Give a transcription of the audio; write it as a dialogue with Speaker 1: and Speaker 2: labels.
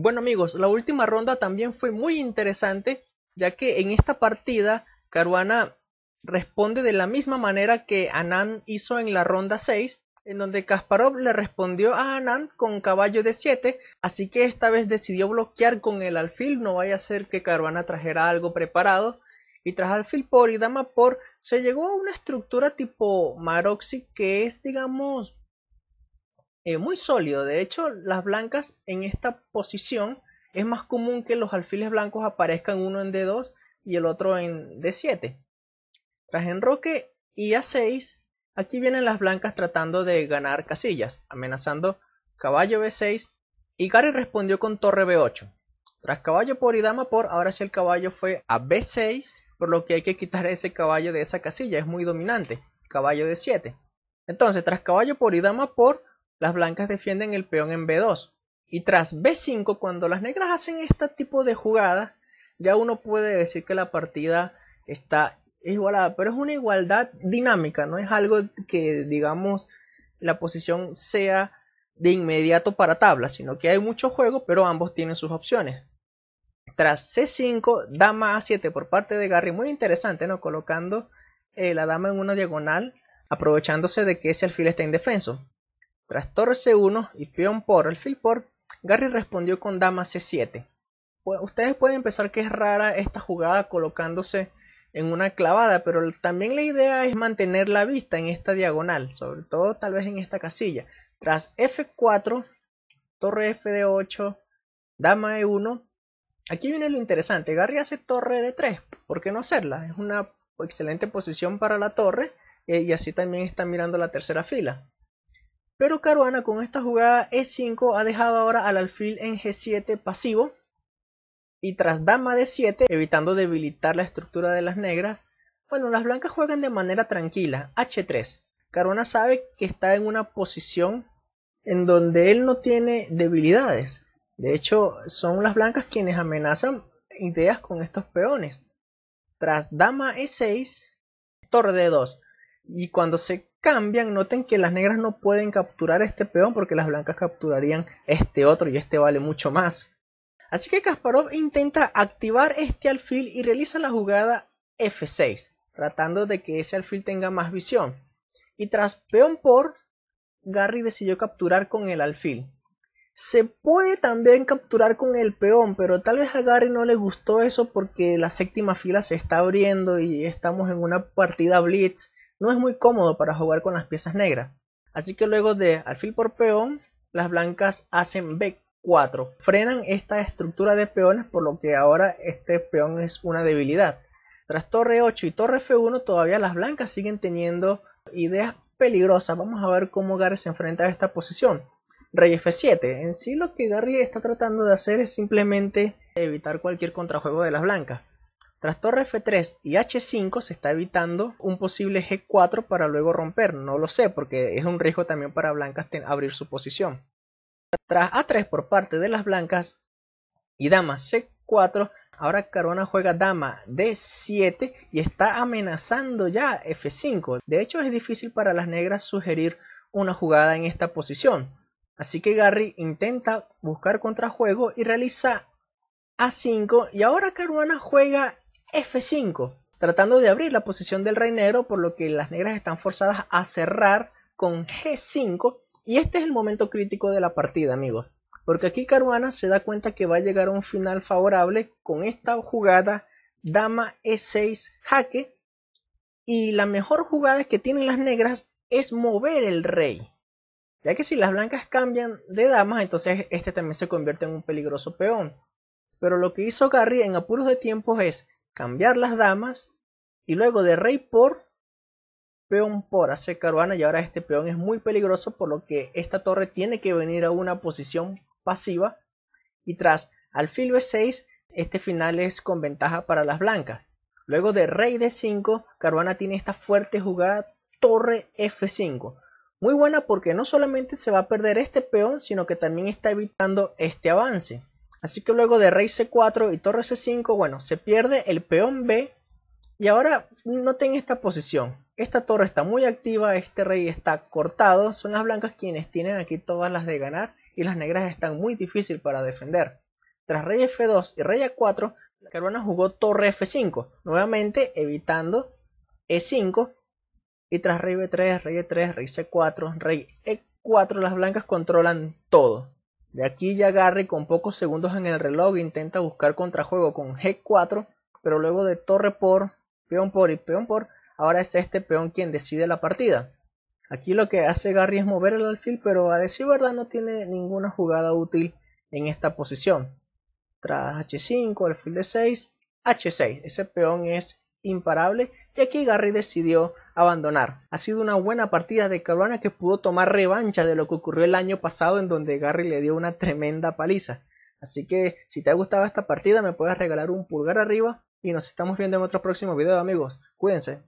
Speaker 1: Bueno amigos, la última ronda también fue muy interesante, ya que en esta partida Caruana responde de la misma manera que Anand hizo en la ronda 6, en donde Kasparov le respondió a Anand con caballo de 7, así que esta vez decidió bloquear con el alfil, no vaya a ser que Caruana trajera algo preparado, y tras alfil por y dama por, se llegó a una estructura tipo Maroxi que es, digamos, eh, muy sólido. De hecho, las blancas en esta posición es más común que los alfiles blancos aparezcan uno en D2 y el otro en D7. Tras enroque y A6, aquí vienen las blancas tratando de ganar casillas, amenazando caballo B6 y Gary respondió con torre B8. Tras caballo por y dama por, ahora si el caballo fue a B6, por lo que hay que quitar ese caballo de esa casilla, es muy dominante, caballo D7. Entonces, tras caballo por y dama por, las blancas defienden el peón en B2. Y tras B5, cuando las negras hacen este tipo de jugada ya uno puede decir que la partida está igualada, pero es una igualdad dinámica, no es algo que digamos la posición sea de inmediato para tabla, sino que hay mucho juego, pero ambos tienen sus opciones. Tras C5, dama A7 por parte de Garry, muy interesante, ¿no? Colocando eh, la dama en una diagonal, aprovechándose de que ese alfil está indefenso. Tras torre C1 y peón por el fil por, Gary respondió con dama C7. Ustedes pueden pensar que es rara esta jugada colocándose en una clavada, pero también la idea es mantener la vista en esta diagonal, sobre todo tal vez en esta casilla. Tras F4, torre F de 8 dama E1, aquí viene lo interesante, Gary hace torre D3, ¿por qué no hacerla? Es una excelente posición para la torre eh, y así también está mirando la tercera fila. Pero Caruana con esta jugada E5 ha dejado ahora al alfil en G7 pasivo. Y tras dama D7, evitando debilitar la estructura de las negras, bueno, las blancas juegan de manera tranquila. H3. Caruana sabe que está en una posición en donde él no tiene debilidades. De hecho, son las blancas quienes amenazan ideas con estos peones. Tras dama E6, torre D2. Y cuando se cambian, noten que las negras no pueden capturar este peón porque las blancas capturarían este otro y este vale mucho más. Así que Kasparov intenta activar este alfil y realiza la jugada F6, tratando de que ese alfil tenga más visión. Y tras peón por, Gary decidió capturar con el alfil. Se puede también capturar con el peón, pero tal vez a Gary no le gustó eso porque la séptima fila se está abriendo y estamos en una partida blitz no es muy cómodo para jugar con las piezas negras. Así que luego de alfil por peón, las blancas hacen B4. Frenan esta estructura de peones por lo que ahora este peón es una debilidad. Tras torre 8 y torre F1 todavía las blancas siguen teniendo ideas peligrosas. Vamos a ver cómo Gary se enfrenta a esta posición. Rey F7. En sí lo que Gary está tratando de hacer es simplemente evitar cualquier contrajuego de las blancas. Tras torre F3 y H5 se está evitando un posible G4 para luego romper, no lo sé, porque es un riesgo también para blancas abrir su posición. Tras A3 por parte de las blancas y dama C4, ahora Caruana juega dama D7 y está amenazando ya F5. De hecho es difícil para las negras sugerir una jugada en esta posición. Así que Garry intenta buscar contrajuego y realiza A5 y ahora Caruana juega F5, tratando de abrir la posición del rey negro, por lo que las negras están forzadas a cerrar con G5. Y este es el momento crítico de la partida, amigos. Porque aquí Caruana se da cuenta que va a llegar a un final favorable con esta jugada dama E6 jaque. Y la mejor jugada que tienen las negras es mover el rey. Ya que si las blancas cambian de damas, entonces este también se convierte en un peligroso peón. Pero lo que hizo Garry en apuros de tiempo es cambiar las damas y luego de rey por peón por hace caruana y ahora este peón es muy peligroso por lo que esta torre tiene que venir a una posición pasiva y tras alfil b6 este final es con ventaja para las blancas luego de rey d5 caruana tiene esta fuerte jugada torre f5 muy buena porque no solamente se va a perder este peón sino que también está evitando este avance Así que luego de rey c4 y torre c5, bueno, se pierde el peón b. Y ahora noten esta posición. Esta torre está muy activa, este rey está cortado. Son las blancas quienes tienen aquí todas las de ganar y las negras están muy difícil para defender. Tras rey f2 y rey a4, la Caruana jugó torre f5, nuevamente evitando e5. Y tras rey b3, rey e3, rey c4, rey e4, las blancas controlan todo. De aquí ya Garry con pocos segundos en el reloj intenta buscar contrajuego con G4, pero luego de torre por, peón por y peón por, ahora es este peón quien decide la partida. Aquí lo que hace Garry es mover el alfil, pero a decir verdad no tiene ninguna jugada útil en esta posición. Tras H5, alfil de 6, H6. Ese peón es imparable y aquí Garry decidió abandonar. Ha sido una buena partida de Caruana que pudo tomar revancha de lo que ocurrió el año pasado en donde Gary le dio una tremenda paliza. Así que si te ha gustado esta partida me puedes regalar un pulgar arriba y nos estamos viendo en otro próximo video amigos. Cuídense.